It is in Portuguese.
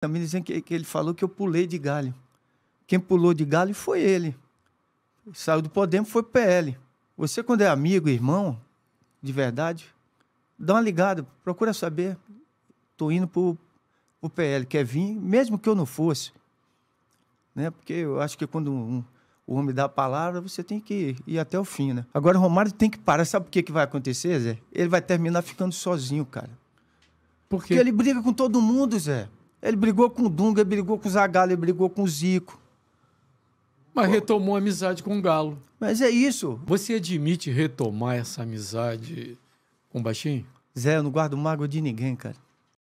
Também tá dizem que, que ele falou que eu pulei de galho. Quem pulou de galho foi ele. Saiu do Podemos, foi PL. Você, quando é amigo, irmão, de verdade, dá uma ligada, procura saber. Estou indo para o PL, quer vir, mesmo que eu não fosse. Né? Porque eu acho que quando um, o homem dá a palavra, você tem que ir até o fim, né? Agora o Romário tem que parar. Sabe o que, que vai acontecer, Zé? Ele vai terminar ficando sozinho, cara. Por quê? Porque ele briga com todo mundo, Zé. Ele brigou com o Dunga, brigou com o Zagallo, brigou com o Zico. Mas Pô. retomou a amizade com o Galo. Mas é isso. Você admite retomar essa amizade com o Baixinho? Zé, eu não guardo mágoa de ninguém, cara.